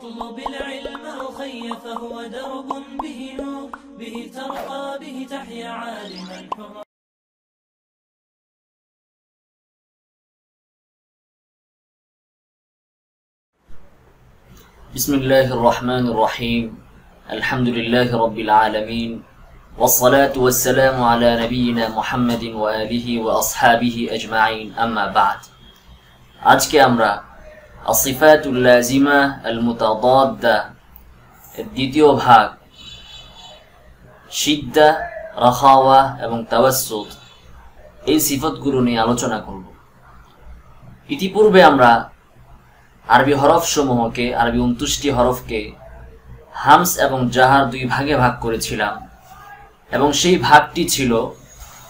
فاطلب العلم أخي فهو درب به نور به ترقى به تحيا عالما حرا بسم الله الرحمن الرحيم الحمد لله رب العالمين والصلاة والسلام على نبينا محمد وآله وأصحابه أجمعين أما بعد أجكي أمرأ আসিফাতুল্লাজিমা আল মুতাদা এর দ্বিতীয় ভাগ সিদ্দা রাখাওয়া এবং তাবাসুদ এই সিফতগুলো নিয়ে আলোচনা করব ইতিপূর্বে আমরা আরবি হরফসমূহকে আরবি উনতুষ্টি হরফকে হামস এবং জাহার দুই ভাগে ভাগ করেছিলাম এবং সেই ভাগটি ছিল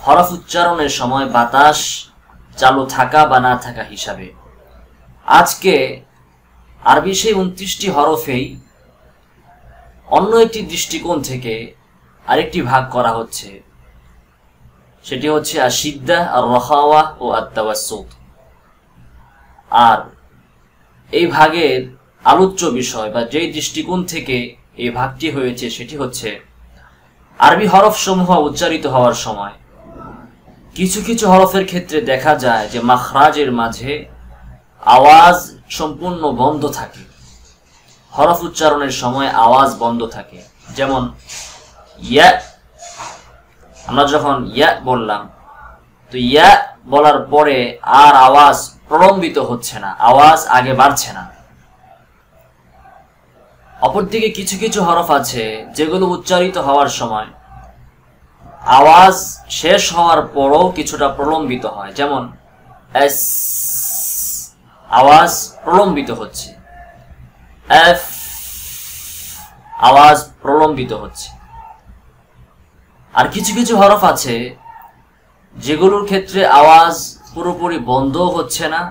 হরফ উচ্চারণের সময় বাতাস চালু থাকা বা না থাকা হিসাবে আজকে আরবি সেই উনত্রিশটি হরফেই অন্য একটি দৃষ্টিকোণ থেকে আরেকটি ভাগ করা হচ্ছে সেটি হচ্ছে সিদ্ধা আর রহাওয়া ও আত্মাবাসুদ আর এই ভাগের আলোচ্য বিষয় বা যেই দৃষ্টিকোণ থেকে এই ভাগটি হয়েছে সেটি হচ্ছে আরবি হরফ সমূহ উচ্চারিত হওয়ার সময় কিছু কিছু হরফের ক্ষেত্রে দেখা যায় যে মাখরাজের মাঝে আওয়াজ সম্পূর্ণ বন্ধ থাকে হরফ উচ্চারণের সময় আওয়াজ বন্ধ থাকে যেমন ইয়া আমরা যখন ইয়া বললাম তো ইয়া বলার পরে আর আওয়াজ প্রলম্বিত হচ্ছে না আওয়াজ আগে বাড়ছে না অপরদিকে কিছু কিছু হরফ আছে যেগুলো উচ্চারিত হওয়ার সময় আওয়াজ শেষ হওয়ার পরও কিছুটা প্রলম্বিত হয় যেমন এস আওয়াজ প্রলম্বিত হচ্ছে এফ আওয়াজ প্রলম্বিত হচ্ছে আর কিছু কিছু হরফ আছে যেগুলোর ক্ষেত্রে আওয়াজ পুরোপুরি বন্ধ হচ্ছে না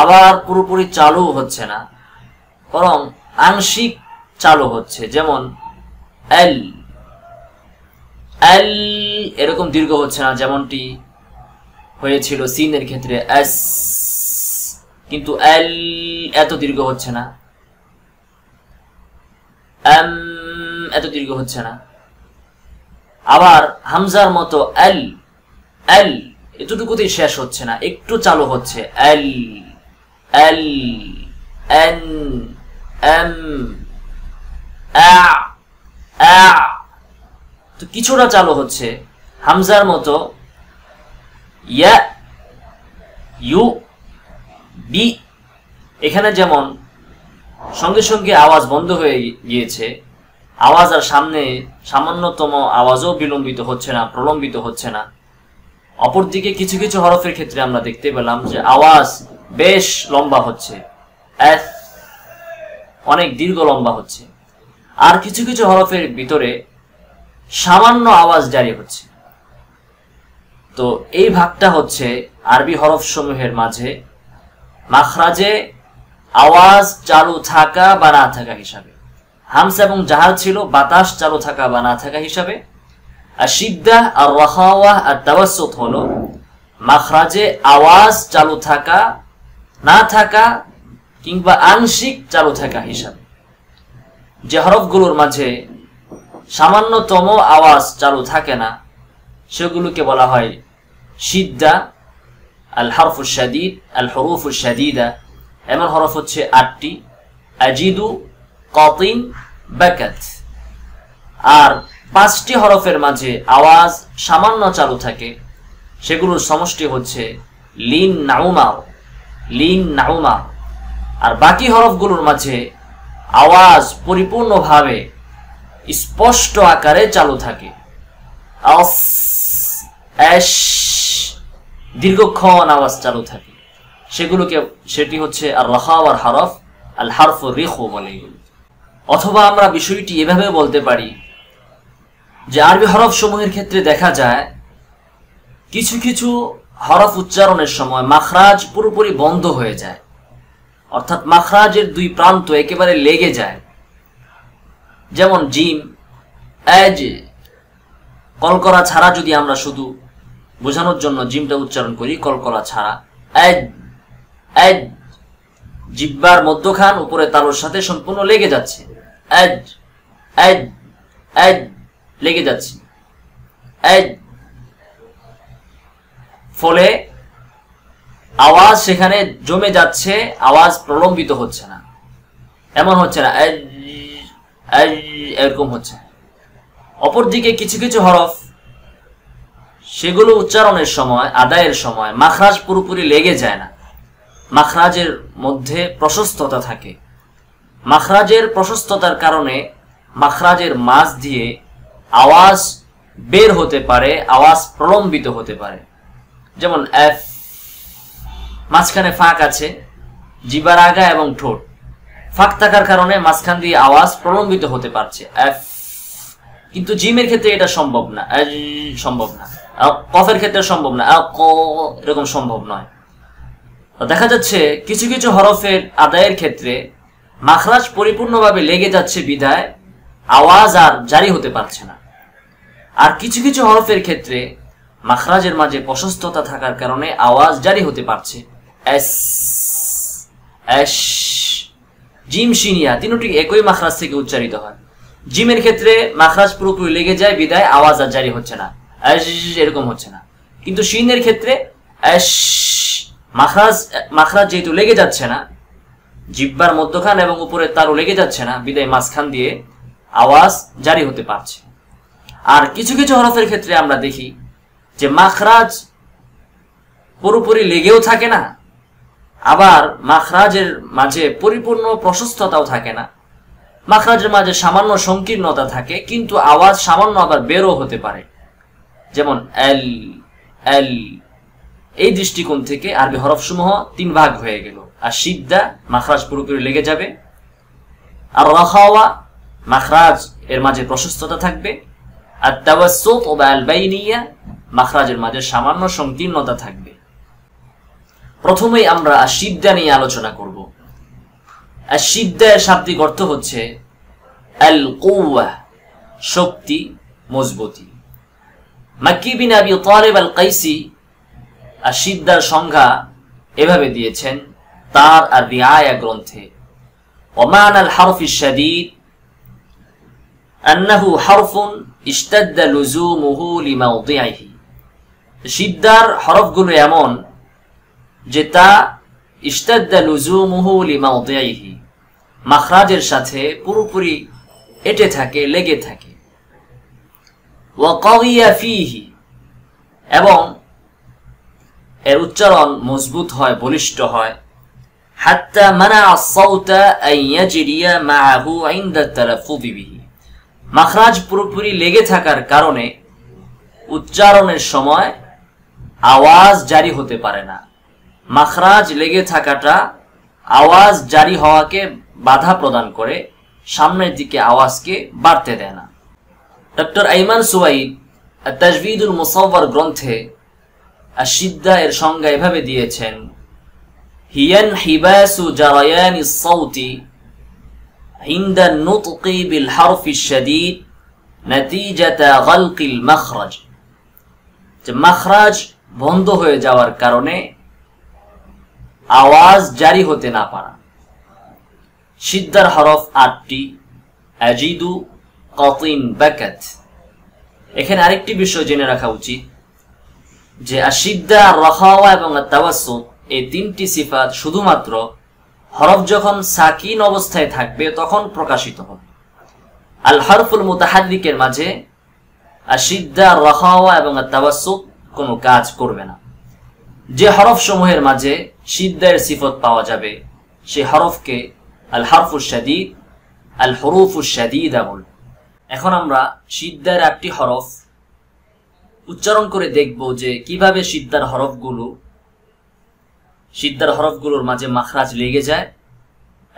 আবার পুরোপুরি চালু হচ্ছে না বরং আংশিক চালু হচ্ছে যেমন এল এল এরকম দীর্ঘ হচ্ছে না যেমনটি হয়েছিল সিনের ক্ষেত্রে এস কিন্তু এল এত দীর্ঘ হচ্ছে না এম এত দীর্ঘ হচ্ছে না আবার হামজার মতো এল এল এতটুকুতেই শেষ হচ্ছে না একটু চালু হচ্ছে এল এল এন এম তো কিছুটা চালু হচ্ছে হামজার মতো ইয়া ইউ বি এখানে যেমন সঙ্গে সঙ্গে আওয়াজ বন্ধ হয়ে গিয়েছে আওয়াজ আর সামনে সামান্যতম আওয়াজও বিলম্বিত হচ্ছে না প্রলম্বিত হচ্ছে না অপরদিকে কিছু কিছু হরফের ক্ষেত্রে আমরা দেখতে পেলাম যে আওয়াজ বেশ লম্বা হচ্ছে অনেক দীর্ঘ লম্বা হচ্ছে আর কিছু কিছু হরফের ভিতরে সামান্য আওয়াজ জারি হচ্ছে তো এই ভাগটা হচ্ছে আরবি হরফসমূহের মাঝে মাখরাজে আওয়াজ চালু থাকা বা না থাকা হিসাবে হামস এবং জাহাজ ছিল বাতাস চালু থাকা বা না থাকা হিসাবে আর সিদ্ধা আর রহাওয়াহ আর তাবাসুত হলো মাখরাজে আওয়াজ চালু থাকা না থাকা কিংবা আংশিক চালু থাকা হিসাবে যে হরফগুলোর মাঝে সামান্যতম আওয়াজ চালু থাকে না সেগুলোকে বলা হয় সিদ্ধা আল হরফুল শাদিদ আল হরুফুল শাদিদা এমন হরফ হচ্ছে আটটি আজিদু কতিন বাকাত আর পাঁচটি হরফের মাঝে আওয়াজ সামান্য চালু থাকে সেগুলোর সমষ্টি হচ্ছে লিন নাউমাও লিন নাউমা আর বাকি হরফগুলোর মাঝে আওয়াজ পরিপূর্ণভাবে স্পষ্ট আকারে চালু থাকে অস অ্যাশ দীর্ঘক্ষণ আওয়াজ চালু থাকে সেগুলোকে সেটি হচ্ছে আর রহাওয়ার হারফ আল হারফ রেখো বলে অথবা আমরা বিষয়টি এভাবে বলতে পারি যে আরবি হরফ সমূহের ক্ষেত্রে দেখা যায় কিছু কিছু হরফ উচ্চারণের সময় মাখরাজ পুরোপুরি বন্ধ হয়ে যায় অর্থাৎ মাখরাজের দুই প্রান্ত একেবারে লেগে যায় যেমন জিম অ্যাজ কল করা ছাড়া যদি আমরা শুধু বোঝানোর জন্য জিমটা উচ্চারণ করি কলকলা ছাড়া জিব্বার মধ্যখান উপরে তালুর সাথে সম্পূর্ণ লেগে যাচ্ছে লেগে যাচ্ছে ফলে আওয়াজ সেখানে জমে যাচ্ছে আওয়াজ প্রলম্বিত হচ্ছে না এমন হচ্ছে না এরকম হচ্ছে অপরদিকে কিছু কিছু হরফ সেগুলো উচ্চারণের সময় আদায়ের সময় মাখরাজ পুরোপুরি লেগে যায় না মাখরাজের মধ্যে প্রশস্ততা থাকে মাখরাজের প্রশস্ততার কারণে মাখরাজের মাছ দিয়ে আওয়াজ বের হতে পারে আওয়াজ প্রলম্বিত হতে পারে যেমন এফ মাঝখানে ফাঁক আছে জিবার আগা এবং ঠোঁট ফাঁক থাকার কারণে মাঝখান দিয়ে আওয়াজ প্রলম্বিত হতে পারছে এফ কিন্তু জিমের ক্ষেত্রে এটা সম্ভব না সম্ভব না কফের ক্ষেত্রে সম্ভব না ক এরকম সম্ভব নয় দেখা যাচ্ছে কিছু কিছু হরফের আদায়ের ক্ষেত্রে মাখরাজ পরিপূর্ণভাবে লেগে যাচ্ছে বিদায় আওয়াজ আর জারি হতে পারছে না আর কিছু কিছু হরফের ক্ষেত্রে মাখরাজের মাঝে প্রশস্ততা থাকার কারণে আওয়াজ জারি হতে পারছে এস এস জিম সিনিয়া তিনটি একই মাখরাজ থেকে উচ্চারিত হয় জিমের ক্ষেত্রে মাখরাজ পুরোপুরি লেগে যায় বিদায় আওয়াজ আর জারি হচ্ছে না এরকম হচ্ছে না কিন্তু শিনের ক্ষেত্রে অ্যাশ মাখরাজ মাখরাজ যেহেতু লেগে যাচ্ছে না জিব্বার মধ্যখান এবং উপরে তারও লেগে যাচ্ছে না বিদায় মাঝখান দিয়ে আওয়াজ জারি হতে পারছে আর কিছু কিছু হরফের ক্ষেত্রে আমরা দেখি যে মাখরাজ পুরোপুরি লেগেও থাকে না আবার মাখরাজের মাঝে পরিপূর্ণ প্রশস্ততাও থাকে না মাখরাজের মাঝে সামান্য সংকীর্ণতা থাকে কিন্তু আওয়াজ সামান্য আবার বেরও হতে পারে যেমন এল এল এই দৃষ্টিকোণ থেকে আরবি হরফসমূহ তিন ভাগ হয়ে গেল আর সিদ্দা মাখরাজ পুরোপুরি লেগে যাবে আর রাখাওয়া মাখরাজ এর মাঝে প্রশস্ততা থাকবে আর তাওয়াসুত ও বাইনিয়া মাখরাজের মাঝে সামান্য সংকীর্ণতা থাকবে প্রথমেই আমরা সিদ্দা নিয়ে আলোচনা করব সিদ্দার শাব্দিক অর্থ হচ্ছে আল কৌয়া শক্তি মজবুতি মাক্কি আবি আল কাইসি আর সিদ্দার সংজ্ঞা এভাবে দিয়েছেন তার আর রিয়ায়া গ্রন্থে ওমান আল হরফি হরফগুলো এমন যে তা ইস্তাদ্দা লিমা লিমাউদিহি মাখরাজের সাথে পুরোপুরি এটে থাকে লেগে থাকে এবং এর উচ্চারণ মজবুত হয় বলিষ্ঠ হয় হাত্তা মানা আসাউতা মাহু মাখরাজ পুরোপুরি লেগে থাকার কারণে উচ্চারণের সময় আওয়াজ জারি হতে পারে না মাখরাজ লেগে থাকাটা আওয়াজ জারি হওয়াকে বাধা প্রদান করে সামনের দিকে আওয়াজকে বাড়তে দেয় না doctor Ayman Suwaid Tajwidul Musawwar গ্রন্থে আর এর সংজ্ঞা এভাবে দিয়েছেন হিয়ান হিবাসু জারায়ান সৌতি عند النطق بالحرف الشديد نتيجة غلق المخرج মাখরাজ বন্ধ হয়ে যাওয়ার কারণে আওয়াজ জারি হতে না পারা সিদ্ধার হরফ আটটি আজিদু কতিন বাকাত এখানে আরেকটি বিষয় জেনে রাখা উচিত যে আশিদ্দা রহাওয়া এবং তাওয়াসু এই তিনটি সিফাত শুধুমাত্র হরফ যখন সাকিন অবস্থায় থাকবে তখন প্রকাশিত হবে আল হরফুল মুতাহাদিকের মাঝে আশিদ্দা রহাওয়া এবং তাওয়াসু কোনো কাজ করবে না যে হরফ সমূহের মাঝে সিদ্দার সিফত পাওয়া যাবে সে হরফকে আল হরফুর শাদিদ আল হরুফুর শাদিদা বলবে এখন আমরা সিদ্ধার একটি হরফ উচ্চারণ করে দেখব যে কিভাবে সিদ্ধার হরফগুলো সিদ্ধার হরফগুলোর মাঝে মাখরাজ লেগে যায়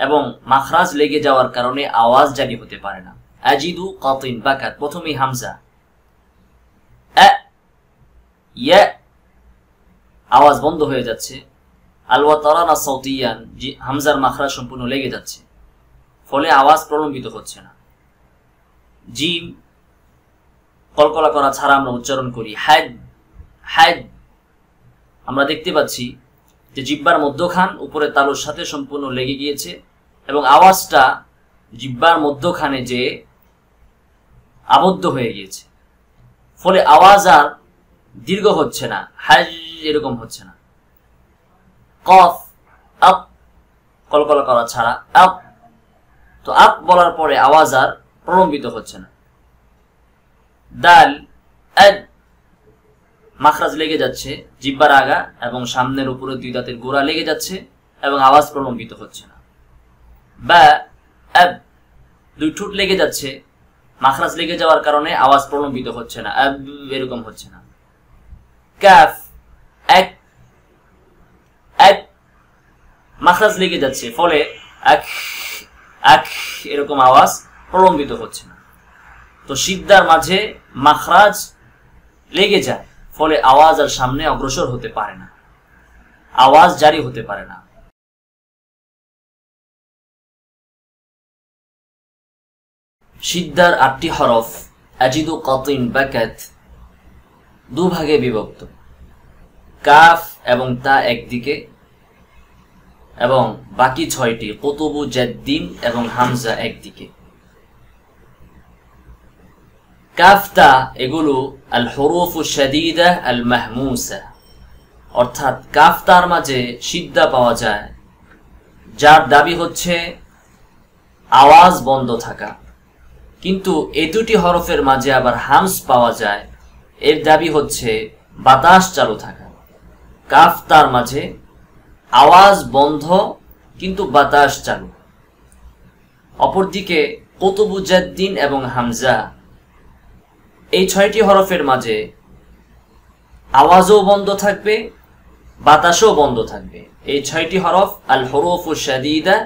এবং মাখরাজ লেগে যাওয়ার কারণে আওয়াজ জারি হতে পারে না আজিদু কতিন বাকাত প্রথমেই হামজা ইয়ে, আওয়াজ বন্ধ হয়ে যাচ্ছে আলওয়া তারানা সৌতিয়ান হামজার মাখরাজ সম্পূর্ণ লেগে যাচ্ছে ফলে আওয়াজ প্রলম্বিত হচ্ছে না জিম কলকলা করা ছাড়া আমরা উচ্চারণ করি হ্যাদ হ্যাদ আমরা দেখতে পাচ্ছি যে জিব্বার মধ্যখান উপরে তালুর সাথে সম্পূর্ণ লেগে গিয়েছে এবং আওয়াজটা জিব্বার মধ্যখানে যে আবদ্ধ হয়ে গিয়েছে ফলে আওয়াজ আর দীর্ঘ হচ্ছে না হ্যাজ এরকম হচ্ছে না কফ আপ কলকলা করা ছাড়া আপ তো আপ বলার পরে আওয়াজ আর প্রলম্বিত হচ্ছে না দাল আদ মাখরাজ লেগে যাচ্ছে জিব্বার আগা এবং সামনের উপরে দুই দাঁতের গোড়া লেগে যাচ্ছে এবং আওয়াজ প্রলম্বিত হচ্ছে না বা আব দুই ঠুট লেগে যাচ্ছে মাখরাজ লেগে যাওয়ার কারণে আওয়াজ প্রলম্বিত হচ্ছে না আব এরকম হচ্ছে না কাফ এক এক মাখরাজ লেগে যাচ্ছে ফলে এক এক এরকম আওয়াজ প্রলম্বিত হচ্ছে না তো সিদ্ধার মাঝে মাখরাজ লেগে যায় ফলে আওয়াজ আর সামনে অগ্রসর হতে পারে না আওয়াজ জারি হতে পারে না সিদ্ধার আটটি হরফ আজিদু কতইন বাকাত দুভাগে বিভক্ত কাফ এবং তা একদিকে এবং বাকি ছয়টি কতবু জাদ্দিন এবং হামজা একদিকে কাফতা এগুলো আল হরুফ শাদিদা আল মাহমুসা অর্থাৎ কাফতার মাঝে সিদ্ধা পাওয়া যায় যার দাবি হচ্ছে আওয়াজ বন্ধ থাকা কিন্তু এ দুটি হরফের মাঝে আবার হামস পাওয়া যায় এর দাবি হচ্ছে বাতাস চালু থাকা কাফতার মাঝে আওয়াজ বন্ধ কিন্তু বাতাস চালু অপরদিকে কতবুজাদ্দিন এবং হামজা এই ছয়টি হরফের মাঝে আওয়াজও বন্ধ থাকবে বাতাসও বন্ধ থাকবে এই ছয়টি হরফ আল হরফ শাদিদা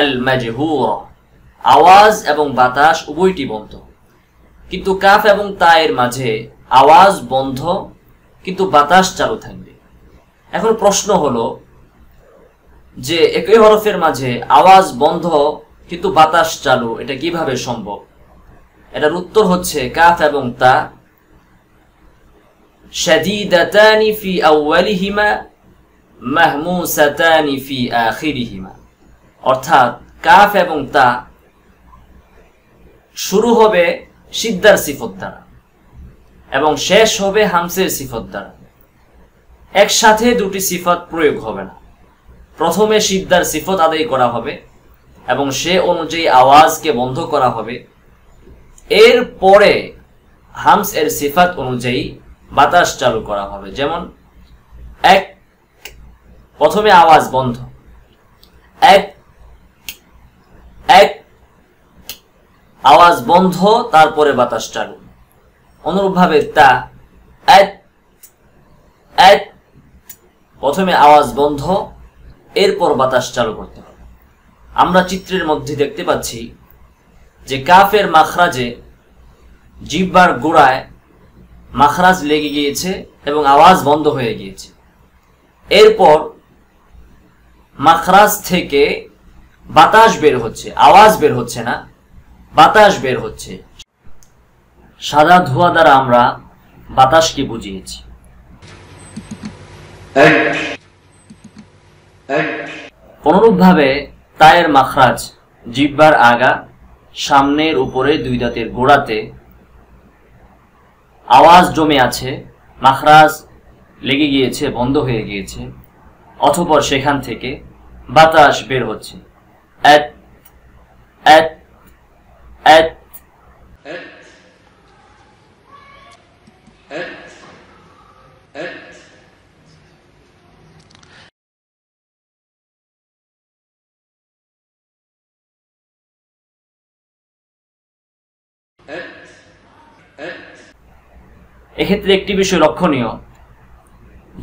আল মাজহুর আওয়াজ এবং বাতাস উভয়টি বন্ধ কিন্তু কাফ এবং তায়ের মাঝে আওয়াজ বন্ধ কিন্তু বাতাস চালু থাকবে এখন প্রশ্ন হলো যে একই হরফের মাঝে আওয়াজ বন্ধ কিন্তু বাতাস চালু এটা কিভাবে সম্ভব এটার উত্তর হচ্ছে কাফ এবং তা শাদিদাতানি ফি আউয়ালিহিমা মাহমুসাতানি ফি আখিরিহিমা অর্থাৎ কাফ এবং তা শুরু হবে সিদ্দার সিফত দ্বারা এবং শেষ হবে হামসের সিফত দ্বারা একসাথে দুটি সিফাত প্রয়োগ হবে না প্রথমে সিদ্দার সিফত আদায় করা হবে এবং সে অনুযায়ী আওয়াজকে বন্ধ করা হবে এর পরে হামস এর সিফাত অনুযায়ী বাতাস চালু করা হবে যেমন এক প্রথমে আওয়াজ বন্ধ এক এক আওয়াজ বন্ধ তারপরে বাতাস চালু অনুরূপভাবে তা এক এক প্রথমে আওয়াজ বন্ধ এরপর বাতাস চালু করতে হবে আমরা চিত্রের মধ্যে দেখতে পাচ্ছি যে কাফের মাখরাজে জিব্বার গোড়ায় মাখরাজ লেগে গিয়েছে এবং আওয়াজ বন্ধ হয়ে গিয়েছে এরপর মাখরাজ থেকে বাতাস বের হচ্ছে আওয়াজ বের হচ্ছে না বাতাস বের হচ্ছে সাদা ধোয়া দ্বারা আমরা বাতাসকে বুঝিয়েছি অনুরূপভাবে তায়ের মাখরাজ জিব্বার আগা সামনের উপরে দুই দাঁতের গোড়াতে আওয়াজ জমে আছে মাখরাজ লেগে গিয়েছে বন্ধ হয়ে গিয়েছে অথপর সেখান থেকে বাতাস বের হচ্ছে এক এক এক্ষেত্রে একটি বিষয় লক্ষণীয়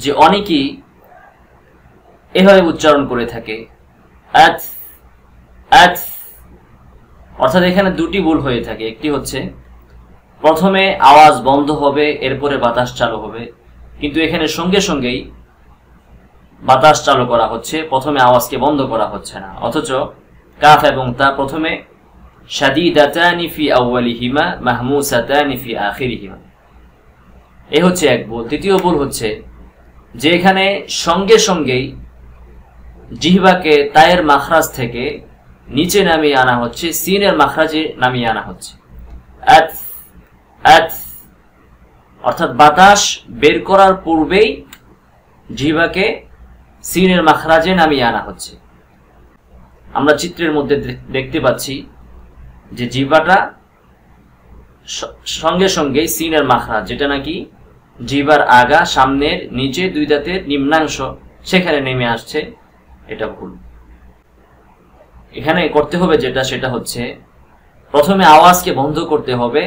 যে অনেকেই এভাবে উচ্চারণ করে থাকে অর্থাৎ এখানে দুটি ভুল হয়ে থাকে একটি হচ্ছে প্রথমে আওয়াজ বন্ধ হবে এরপরে বাতাস চালু হবে কিন্তু এখানে সঙ্গে সঙ্গেই বাতাস চালু করা হচ্ছে প্রথমে আওয়াজকে বন্ধ করা হচ্ছে না অথচ কাফ এবং তা প্রথমে সাদিদাতানি ফি আউ্বালিহিমা মাহমুসাতানি ফি আখিরিহিমা এ হচ্ছে এক ভুল তৃতীয় ভুল হচ্ছে যে এখানে সঙ্গে সঙ্গেই জিহবাকে তায়ের মাখরাজ থেকে নিচে নামিয়ে আনা হচ্ছে সিনের মাখরাজে নামিয়ে আনা হচ্ছে অর্থাৎ বাতাস বের করার পূর্বেই জিহবাকে সিনের মাখরাজে নামিয়ে আনা হচ্ছে আমরা চিত্রের মধ্যে দেখতে পাচ্ছি যে জিবাটা সঙ্গে সঙ্গে সিনের মাখরা যেটা নাকি জিবার আগা সামনের নিচে দুই দাঁতের নিম্নাংশ সেখানে নেমে আসছে এটা ভুল এখানে করতে হবে যেটা সেটা হচ্ছে প্রথমে আওয়াজকে বন্ধ করতে হবে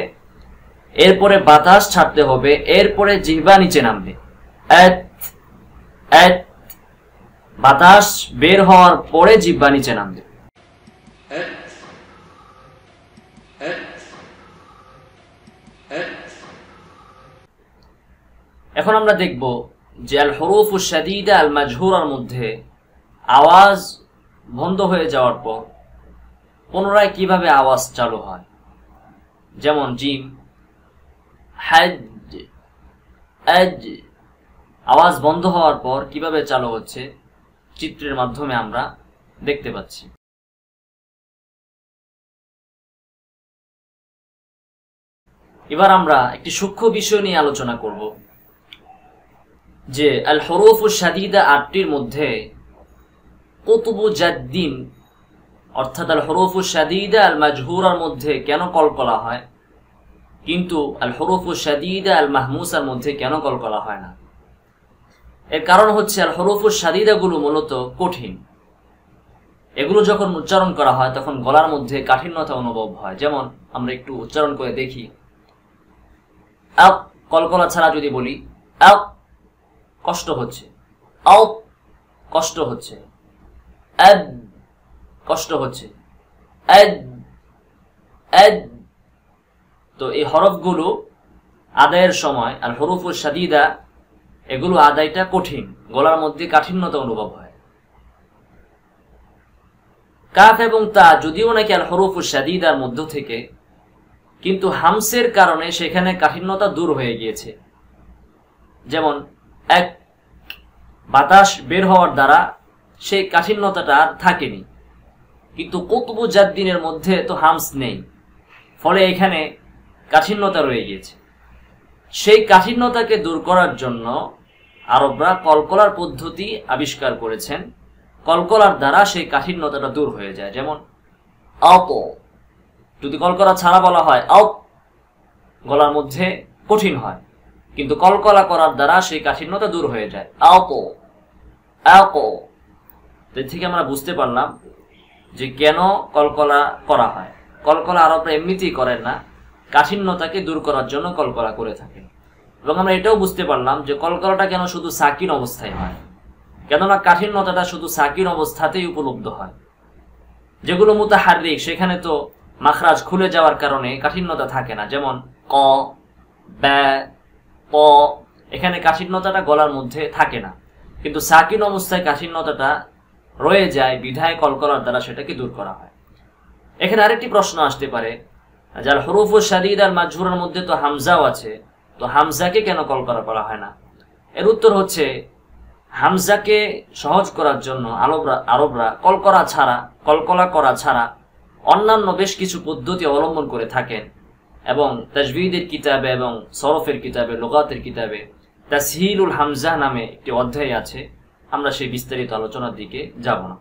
এরপরে বাতাস ছাড়তে হবে এরপরে জিহ্বা নিচে নামবে বাতাস বের হওয়ার পরে জিহ্বা নিচে নামবে এখন আমরা দেখব যে আল হরুফ শাদিদা আল মাজহুরার মধ্যে আওয়াজ বন্ধ হয়ে যাওয়ার পর পুনরায় কিভাবে আওয়াজ চালু হয় যেমন জিম হ্যাজ আওয়াজ বন্ধ হওয়ার পর কিভাবে চালু হচ্ছে চিত্রের মাধ্যমে আমরা দেখতে পাচ্ছি এবার আমরা একটি সূক্ষ্ম বিষয় নিয়ে আলোচনা করব যে আল হরফ ও সাদিদা আটটির মধ্যে কতবু জাদ্দিন অর্থাৎ আল হরফ ও সাদিদা আল মাজহুরার মধ্যে কেন কল করা হয় কিন্তু আল হরফ ও সাদিদা আল মাহমুসার মধ্যে কেন কল করা হয় না এর কারণ হচ্ছে আল হরফ ও সাদিদাগুলো মূলত কঠিন এগুলো যখন উচ্চারণ করা হয় তখন গলার মধ্যে কাঠিন্যতা অনুভব হয় যেমন আমরা একটু উচ্চারণ করে দেখি আপ কলকলা ছাড়া যদি বলি আপ কষ্ট হচ্ছে আও কষ্ট হচ্ছে এদ কষ্ট হচ্ছে আদ আদ তো এই হরফগুলো আদায়ের সময় আর হরফ ও সাদিদা এগুলো আদায়টা কঠিন গলার মধ্যে কাঠিন্যতা অনুভব হয় কাফ এবং তা যদিও নাকি আর হরফ ও সাদিদার মধ্য থেকে কিন্তু হামসের কারণে সেখানে কাঠিন্যতা দূর হয়ে গিয়েছে যেমন এক বাতাস বের হওয়ার দ্বারা সেই কাঠিন্যতাটা আর থাকেনি কিন্তু কুতবু জাদ্দিনের মধ্যে তো হামস নেই ফলে এখানে কাঠিন্যতা রয়ে গিয়েছে সেই কাঠিন্যতাকে দূর করার জন্য আরবরা কলকলার পদ্ধতি আবিষ্কার করেছেন কলকলার দ্বারা সেই কাঠিন্যতাটা দূর হয়ে যায় যেমন অপ যদি কলকলা ছাড়া বলা হয় অপ গলার মধ্যে কঠিন হয় কিন্তু কলকলা করার দ্বারা সেই কাঠিন্যতা দূর হয়ে যায় আওকো আওকো তো থেকে আমরা বুঝতে পারলাম যে কেন কলকলা করা হয় কলকলা আরবরা এমনিতেই করেন না কাঠিন্যতাকে দূর করার জন্য কলকলা করে থাকেন এবং আমরা এটাও বুঝতে পারলাম যে কলকলাটা কেন শুধু সাকিন অবস্থায় হয় কেননা কাঠিন্যতাটা শুধু সাকিন অবস্থাতেই উপলব্ধ হয় যেগুলো মুতাহারিক সেখানে তো মাখরাজ খুলে যাওয়ার কারণে কাঠিন্যতা থাকে না যেমন ক ব্যা প এখানে কাঠিন্যতাটা গলার মধ্যে থাকে না কিন্তু সাকিন অবস্থায় কাঠিন্যতাটা রয়ে যায় বিধায় কলকলার দ্বারা সেটাকে দূর করা হয় এখানে আরেকটি প্রশ্ন আসতে পারে যার হরুফ ও শারিদ আর মাঝুরার মধ্যে তো হামজাও আছে তো হামজাকে কেন কলকলা করা হয় না এর উত্তর হচ্ছে হামজাকে সহজ করার জন্য আরবরা আরবরা কলকরা ছাড়া কলকলা করা ছাড়া অন্যান্য বেশ কিছু পদ্ধতি অবলম্বন করে থাকেন এবং তাজবিদের কিতাবে এবং সরফের কিতাবে লোগাতের কিতাবে তাসহিলুল হামজা নামে একটি অধ্যায় আছে আমরা সেই বিস্তারিত আলোচনার দিকে যাব না